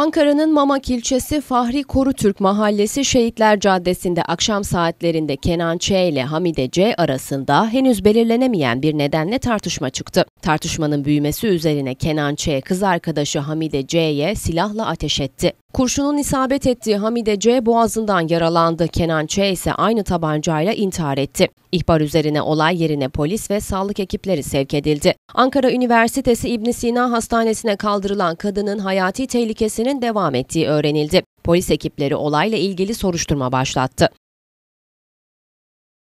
Ankara'nın Mamak ilçesi Fahri Korutürk Mahallesi Şehitler Caddesi'nde akşam saatlerinde Kenan Ç ile Hamide C arasında henüz belirlenemeyen bir nedenle tartışma çıktı. Tartışmanın büyümesi üzerine Kenan Ç kız arkadaşı Hamide C'ye silahla ateş etti. Kurşunun isabet ettiği Hamide C boğazından yaralandı. Kenan Ç ise aynı tabancayla intihar etti. İhbar üzerine olay yerine polis ve sağlık ekipleri sevk edildi. Ankara Üniversitesi İbn Sina Hastanesi'ne kaldırılan kadının hayati tehlikesinin devam ettiği öğrenildi. Polis ekipleri olayla ilgili soruşturma başlattı.